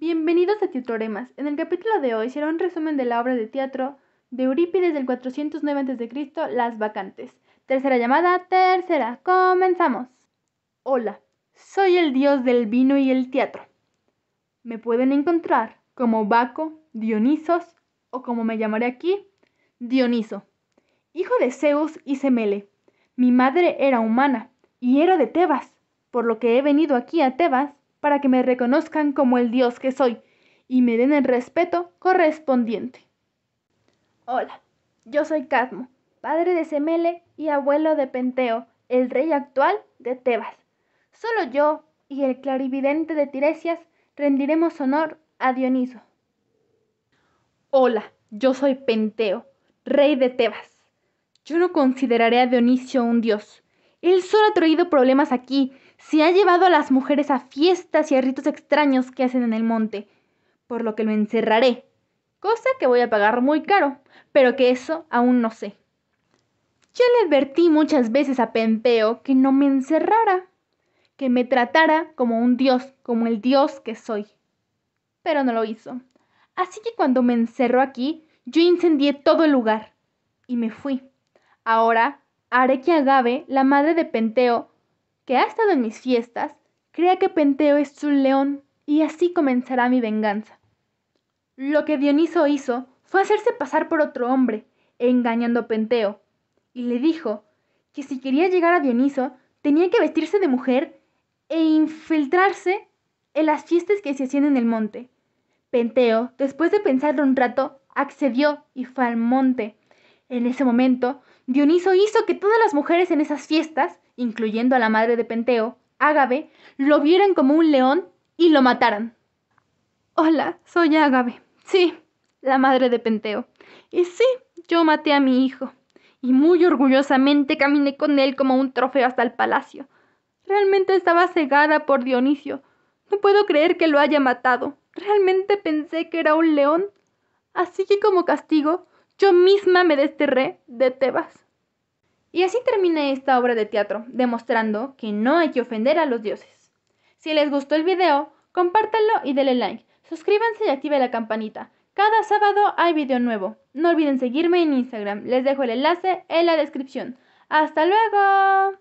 Bienvenidos a Teatroremas. En el capítulo de hoy será un resumen de la obra de teatro de Eurípides del 409 a.C., Las Vacantes. Tercera llamada, tercera. Comenzamos. Hola, soy el dios del vino y el teatro. Me pueden encontrar como Baco, Dionisos o como me llamaré aquí, Dioniso. Hijo de Zeus y Semele. Mi madre era humana y era de Tebas, por lo que he venido aquí a Tebas para que me reconozcan como el Dios que soy y me den el respeto correspondiente. Hola, yo soy Cadmo, padre de Semele y abuelo de Penteo, el rey actual de Tebas. Solo yo y el clarividente de Tiresias rendiremos honor a Dioniso. Hola, yo soy Penteo, rey de Tebas. Yo no consideraré a Dionisio un dios. Él solo ha traído problemas aquí se ha llevado a las mujeres a fiestas y a ritos extraños que hacen en el monte, por lo que lo encerraré, cosa que voy a pagar muy caro, pero que eso aún no sé. Yo le advertí muchas veces a Penteo que no me encerrara, que me tratara como un dios, como el dios que soy. Pero no lo hizo. Así que cuando me encerró aquí, yo incendié todo el lugar y me fui. Ahora haré que Agave, la madre de Penteo, que ha estado en mis fiestas, crea que Penteo es su león y así comenzará mi venganza. Lo que Dioniso hizo fue hacerse pasar por otro hombre, engañando a Penteo, y le dijo que si quería llegar a Dioniso tenía que vestirse de mujer e infiltrarse en las fiestas que se hacían en el monte. Penteo, después de pensarlo un rato, accedió y fue al monte. En ese momento, Dioniso hizo que todas las mujeres en esas fiestas incluyendo a la madre de Penteo, Ágave, lo vieran como un león y lo mataran. Hola, soy Ágave. Sí, la madre de Penteo. Y sí, yo maté a mi hijo. Y muy orgullosamente caminé con él como un trofeo hasta el palacio. Realmente estaba cegada por Dionisio. No puedo creer que lo haya matado. Realmente pensé que era un león. Así que como castigo, yo misma me desterré de Tebas. Y así terminé esta obra de teatro, demostrando que no hay que ofender a los dioses. Si les gustó el video, compártanlo y denle like. Suscríbanse y active la campanita. Cada sábado hay video nuevo. No olviden seguirme en Instagram. Les dejo el enlace en la descripción. ¡Hasta luego!